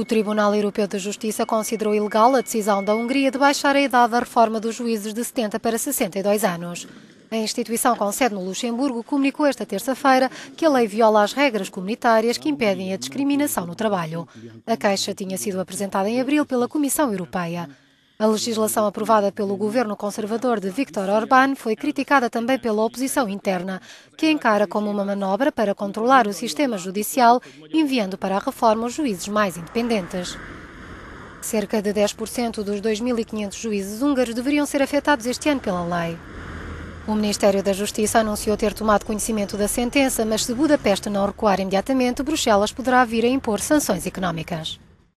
O Tribunal Europeu de Justiça considerou ilegal a decisão da Hungria de baixar a idade da reforma dos juízes de 70 para 62 anos. A instituição com sede no Luxemburgo comunicou esta terça-feira que a lei viola as regras comunitárias que impedem a discriminação no trabalho. A queixa tinha sido apresentada em abril pela Comissão Europeia. A legislação aprovada pelo governo conservador de Viktor Orbán foi criticada também pela oposição interna, que encara como uma manobra para controlar o sistema judicial, enviando para a reforma os juízes mais independentes. Cerca de 10% dos 2.500 juízes húngaros deveriam ser afetados este ano pela lei. O Ministério da Justiça anunciou ter tomado conhecimento da sentença, mas se Budapeste não recuar imediatamente, Bruxelas poderá vir a impor sanções económicas.